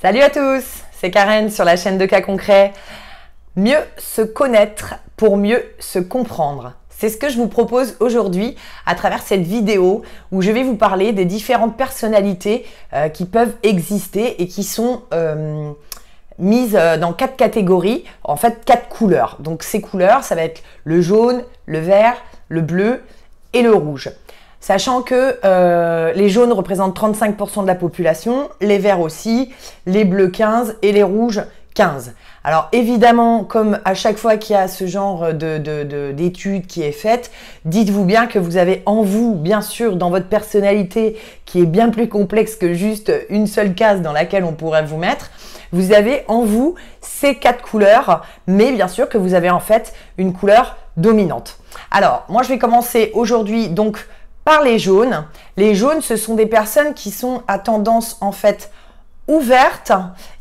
Salut à tous, c'est Karen sur la chaîne de cas concrets. Mieux se connaître pour mieux se comprendre. C'est ce que je vous propose aujourd'hui à travers cette vidéo où je vais vous parler des différentes personnalités euh, qui peuvent exister et qui sont euh, mises euh, dans quatre catégories, en fait quatre couleurs. Donc ces couleurs, ça va être le jaune, le vert, le bleu et le rouge. Sachant que euh, les jaunes représentent 35% de la population, les verts aussi, les bleus 15 et les rouges 15. Alors évidemment, comme à chaque fois qu'il y a ce genre d'étude qui est faite, dites-vous bien que vous avez en vous, bien sûr, dans votre personnalité, qui est bien plus complexe que juste une seule case dans laquelle on pourrait vous mettre, vous avez en vous ces quatre couleurs, mais bien sûr que vous avez en fait une couleur dominante. Alors, moi je vais commencer aujourd'hui donc par les jaunes. Les jaunes, ce sont des personnes qui sont à tendance en fait ouverte,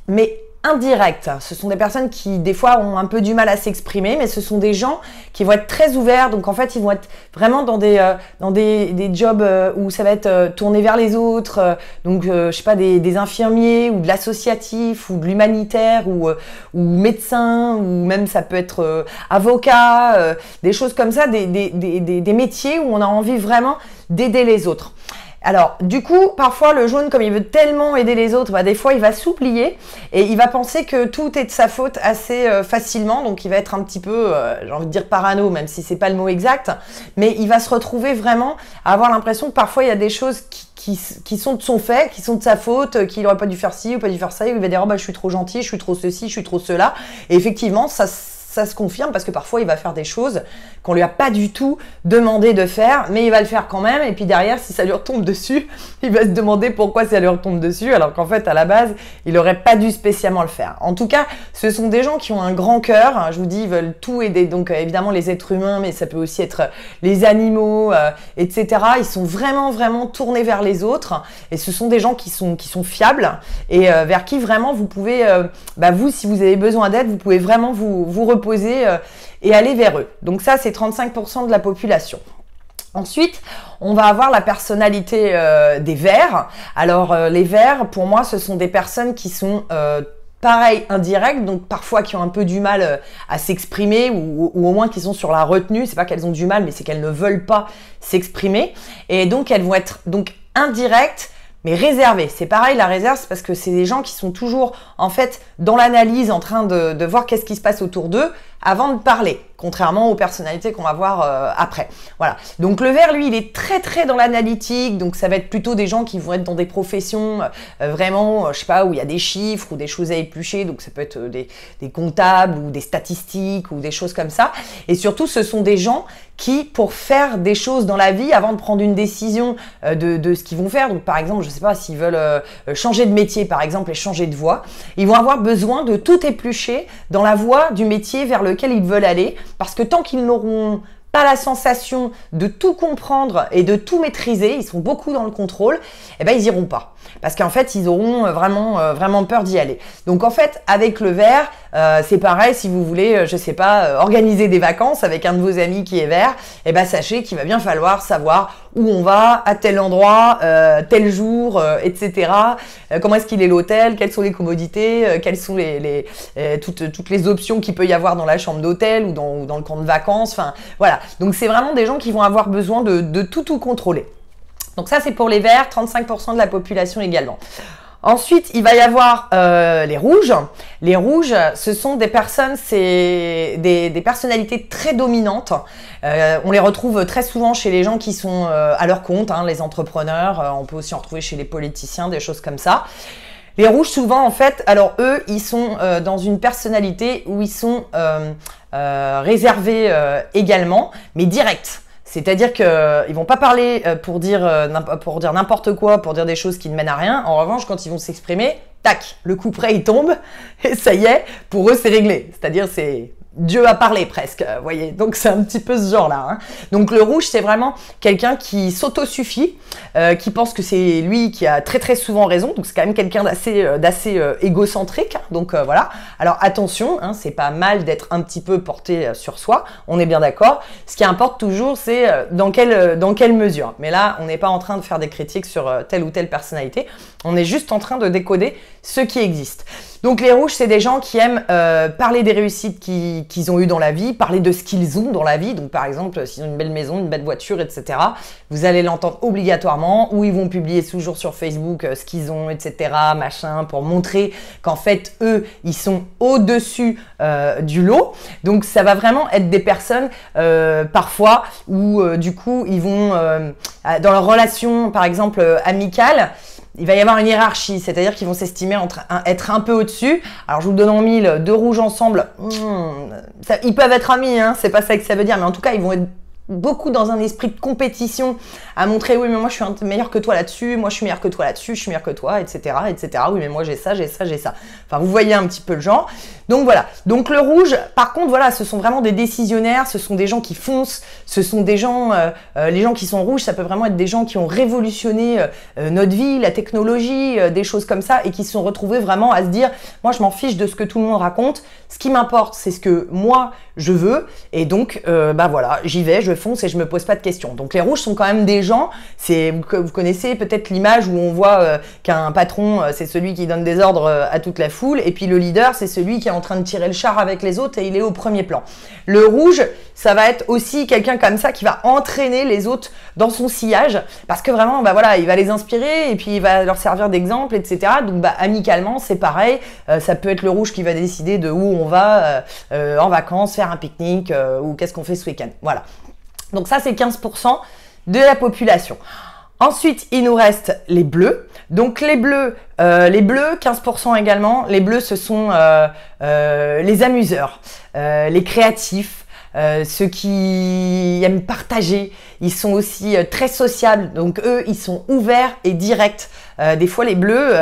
mais indirect. Ce sont des personnes qui, des fois, ont un peu du mal à s'exprimer, mais ce sont des gens qui vont être très ouverts. Donc, en fait, ils vont être vraiment dans des, euh, dans des, des jobs euh, où ça va être euh, tourné vers les autres. donc, je sais pas, des, des infirmiers ou de l'associatif ou de l'humanitaire ou, ou médecin ou même ça peut être avocat, des choses comme ça, des, des, des, des métiers où on a envie vraiment d'aider les autres. Alors, du coup, parfois le jaune, comme il veut tellement aider les autres, bah, des fois il va s'oublier et il va penser que tout est de sa faute assez euh, facilement. Donc, il va être un petit peu, euh, j'ai envie de dire parano, même si c'est pas le mot exact, mais il va se retrouver vraiment à avoir l'impression que parfois il y a des choses qui, sont de son fait, qui sont de sa faute, euh, qu'il aurait pas dû faire ci ou pas dû faire ça, il va dire oh, bah, je suis trop gentil, je suis trop ceci, je suis trop cela. Et effectivement, ça ça se confirme parce que parfois il va faire des choses qu'on lui a pas du tout demandé de faire, mais il va le faire quand même. Et puis derrière, si ça lui retombe dessus, il va se demander pourquoi ça lui retombe dessus, alors qu'en fait, à la base, il aurait pas dû spécialement le faire. En tout cas, ce sont des gens qui ont un grand cœur. Hein. Je vous dis, ils veulent tout aider. Donc euh, évidemment, les êtres humains, mais ça peut aussi être euh, les animaux, euh, etc. Ils sont vraiment, vraiment tournés vers les autres. Et ce sont des gens qui sont, qui sont fiables et vers qui vraiment vous pouvez, bah, vous, si vous avez besoin d'aide, vous pouvez vraiment vous, vous reposer euh, et aller vers eux. Donc ça, c'est 35% de la population. Ensuite, on va avoir la personnalité euh, des verts. Alors euh, les verts, pour moi, ce sont des personnes qui sont pareil indirectes, donc parfois qui ont un peu du mal à s'exprimer ou, au moins qui sont sur la retenue. C'est pas qu'elles ont du mal, mais c'est qu'elles ne veulent pas s'exprimer et donc elles vont être donc indirectes mais réserver, c'est pareil, la réserve, c'est parce que c'est des gens qui sont toujours en fait dans l'analyse, en train de, de voir qu'est-ce qui se passe autour d'eux avant de parler contrairement aux personnalités qu'on va voir euh, après. Voilà. Donc le vert, lui, il est très très dans l'analytique, donc ça va être plutôt des gens qui vont être dans des professions euh, euh, vraiment, je sais pas, où il y a des chiffres ou des choses à éplucher, donc ça peut être des, comptables ou des statistiques ou des choses comme ça. Et surtout, ce sont des gens qui, pour faire des choses dans la vie, avant de prendre une décision de, de, ce qu'ils vont faire, donc par exemple, je sais pas, s'ils veulent changer de métier, par exemple, et changer de voie, ils vont avoir besoin de tout éplucher dans la voie du métier vers lequel ils veulent aller parce que tant qu'ils n'auront pas la sensation de tout comprendre et de tout maîtriser, ils sont beaucoup dans le contrôle, eh ben ils iront pas. Parce qu'en fait, ils auront euh, vraiment, euh, vraiment peur d'y aller. Donc en fait, avec le vert, euh, c'est pareil si vous voulez, je sais pas, organiser des vacances avec un de vos amis qui est vert, et eh ben, sachez qu'il va bien falloir savoir où on va, à tel endroit, tel jour, etc. comment est-ce qu'il est l'hôtel, quelles sont les commodités, quelles sont les, toutes, toutes les options qu'il peut y avoir dans la chambre d'hôtel ou dans, dans le camp de vacances. Enfin, voilà. Donc c'est vraiment des gens qui vont avoir besoin de, de tout tout contrôler. Donc ça, c'est pour les verts, 35% de la population également. Ensuite, il va y avoir euh, les rouges. Les rouges, ce sont des personnes, c'est des, personnalités très dominantes. Euh, on les retrouve très souvent chez les gens qui sont euh, à leur compte, hein, les entrepreneurs. on peut aussi en retrouver chez les politiciens, des choses comme ça. Les rouges, souvent, en fait, alors eux, ils sont dans une personnalité où ils sont réservés également, mais directs. C'est-à-dire qu'ils euh, ne vont pas parler euh, pour dire, euh, pour dire n'importe quoi, pour dire des choses qui ne mènent à rien. En revanche, quand ils vont s'exprimer, tac, le coup près il tombe, et ça y est, pour eux c'est réglé. C'est-à-dire c'est Dieu a parlé presque, vous euh, voyez. Donc c'est un petit peu ce genre-là. Hein. Donc le rouge, c'est vraiment quelqu'un qui s'autosuffit, suffit euh, qui pense que c'est lui qui a très très souvent raison. Donc c'est quand même quelqu'un d'assez euh, d'assez égocentrique. Hein. Donc voilà. Alors attention, hein, c'est pas mal d'être un petit peu porté sur soi. On est bien d'accord. Ce qui importe toujours, c'est dans quelle dans quelle mesure. Mais là, on n'est pas en train de faire des critiques sur telle ou telle personnalité. On est juste en train de décoder ce qui existe. Donc les rouges, c'est des gens qui aiment euh, parler des réussites qu'ils ont eues dans la vie, parler de ce qu'ils ont dans la vie. Donc par exemple, s'ils ont une belle maison, une belle voiture, etc. Vous allez l'entendre obligatoirement, ou ils vont publier toujours sur Facebook euh, ce qu'ils ont, etc. Machin, pour montrer qu'en fait, eux, ils sont au-dessus euh, du lot. Donc ça va vraiment être des personnes parfois où du coup, ils vont, dans leur relation, par exemple, amicale, il va y avoir une hiérarchie, c'est-à-dire qu'ils vont s'estimer entre être un peu au-dessus. Alors je vous le donne en mille, deux rouges ensemble, hmm, ils peuvent être amis, hein, c'est pas ça que ça veut dire, mais en tout cas ils vont être beaucoup dans un esprit de compétition, à montrer oui mais moi je suis meilleur que toi là-dessus, moi je suis meilleur que toi là-dessus, je suis meilleur que toi, etc. etc. Oui mais moi j'ai ça, j'ai ça, j'ai ça. Enfin vous voyez un petit peu le genre. Donc voilà. Donc le rouge, par contre, voilà, ce sont vraiment des décisionnaires, ce sont des gens qui foncent, ce sont des gens, euh, euh, les gens qui sont rouges, ça peut vraiment être des gens qui ont révolutionné euh, notre vie, la technologie, des choses comme ça, et qui se sont retrouvés vraiment à se dire, moi je m'en fiche de ce que tout le monde raconte, ce qui m'importe, c'est ce que moi je veux, et donc bah voilà, j'y vais, je fonce et je me pose pas de questions. Donc les rouges sont quand même des gens, c'est vous connaissez peut-être l'image où on voit qu'un patron c'est celui qui donne des ordres à toute la foule, et puis le leader c'est celui qui en en train de tirer le char avec les autres et il est au premier plan. Le rouge, ça va être aussi quelqu'un comme ça qui va entraîner les autres dans son sillage parce que vraiment, bah voilà, il va les inspirer et puis il va leur servir d'exemple, etc. Donc, bah, amicalement, c'est pareil. Euh, ça peut être le rouge qui va décider de où on va euh, euh, en vacances, faire un pique-nique ou qu'est-ce qu'on fait ce week-end. Voilà. Donc ça, c'est 15% de la population. Ensuite, il nous reste les bleus. Donc les bleus, euh, les bleus, 15% également. Les bleus, ce sont euh, euh, les amuseurs, les créatifs, ceux qui aiment partager. Ils sont aussi très sociables, donc eux, ils sont ouverts et directs. des fois, les bleus,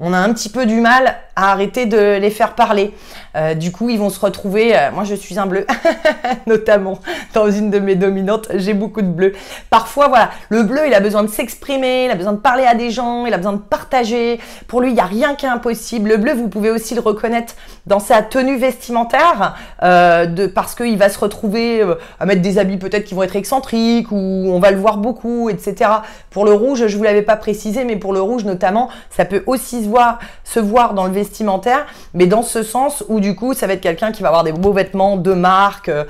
on a un petit peu du mal à arrêter de les faire parler. Euh, du coup, ils vont se retrouver. Euh, moi, je suis un bleu, notamment dans une de mes dominantes. J'ai beaucoup de bleu. Parfois, voilà, le bleu, il a besoin de s'exprimer, il a besoin de parler à des gens, il a besoin de partager. Pour lui, il n'y a rien qui est impossible. Le bleu, vous pouvez aussi le reconnaître dans sa tenue vestimentaire, euh, parce qu'il va se retrouver à mettre des habits peut-être qui vont être excentriques ou on va le voir beaucoup, etc. Pour le rouge, je vous l'avais pas précisé, mais pour le rouge notamment, ça peut aussi se voir, se voir dans le vestimentaire, mais dans ce sens où du coup, ça va être quelqu'un qui va avoir des beaux vêtements de marque, euh,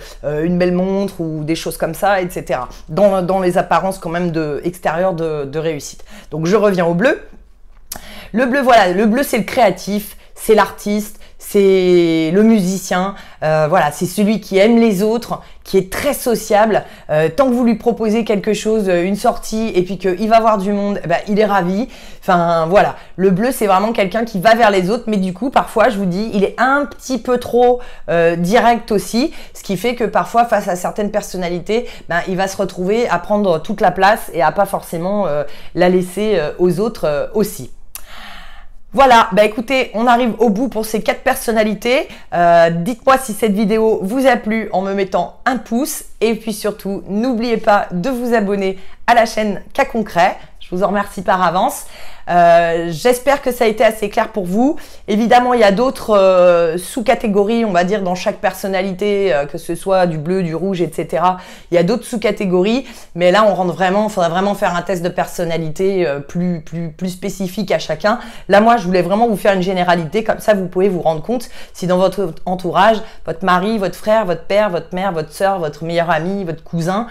une belle montre ou des choses comme ça, etc. Dans, les apparences quand même de, extérieures de réussite. Donc je reviens au bleu. Le bleu, voilà, le bleu c'est le créatif, c'est l'artiste, c'est le musicien, euh, voilà, c'est celui qui aime les autres, qui est très sociable. Euh, tant que vous lui proposez quelque chose, euh, une sortie, et puis qu'il va voir du monde, eh ben, il est ravi. Enfin voilà, le bleu c'est vraiment quelqu'un qui va vers les autres, mais du coup parfois je vous dis, il est un petit peu trop direct aussi, ce qui fait que parfois face à certaines personnalités, ben, il va se retrouver à prendre toute la place et à pas forcément la laisser aux autres aussi. Voilà, bah écoutez, on arrive au bout pour ces quatre personnalités. Euh, dites-moi si cette vidéo vous a plu en me mettant un pouce. Et puis surtout, n'oubliez pas de vous abonner à la chaîne Cas Concret. Je vous en remercie par avance. Euh, j'espère que ça a été assez clair pour vous. Évidemment, il y a d'autres euh, sous-catégories, on va dire, dans chaque personnalité, euh, que ce soit du bleu, du rouge, etc. Il y a d'autres sous-catégories, mais là, on rentre vraiment, il faudra vraiment faire un test de personnalité plus, plus, plus spécifique à chacun. Là, moi, je voulais vraiment vous faire une généralité, comme ça, vous pouvez vous rendre compte si dans votre entourage, votre mari, votre frère, votre père, votre mère, votre soeur, votre meilleur ami, votre cousin,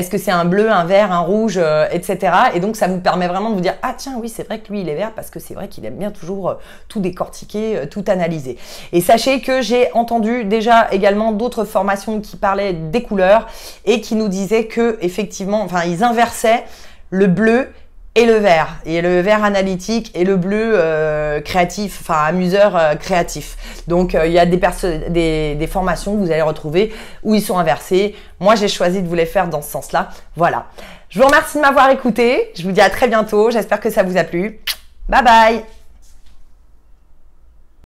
est-ce que c'est un bleu, un vert, un rouge, euh, etc. Et donc ça vous permet vraiment de vous dire ah tiens oui c'est vrai que lui il est vert parce que c'est vrai qu'il aime bien toujours euh, tout décortiquer, euh, tout analyser. Et sachez que j'ai entendu déjà également d'autres formations qui parlaient des couleurs et qui nous disaient que effectivement enfin ils inversaient le bleu et le vert, et le vert analytique, et le bleu euh, créatif, enfin amuseur euh, créatif. Donc euh, il y a des, des, des, formations que vous allez retrouver où ils sont inversés. Moi j'ai choisi de vous les faire dans ce sens-là. Voilà. Je vous remercie de m'avoir écouté. Je vous dis à très bientôt. J'espère que ça vous a plu. Bye bye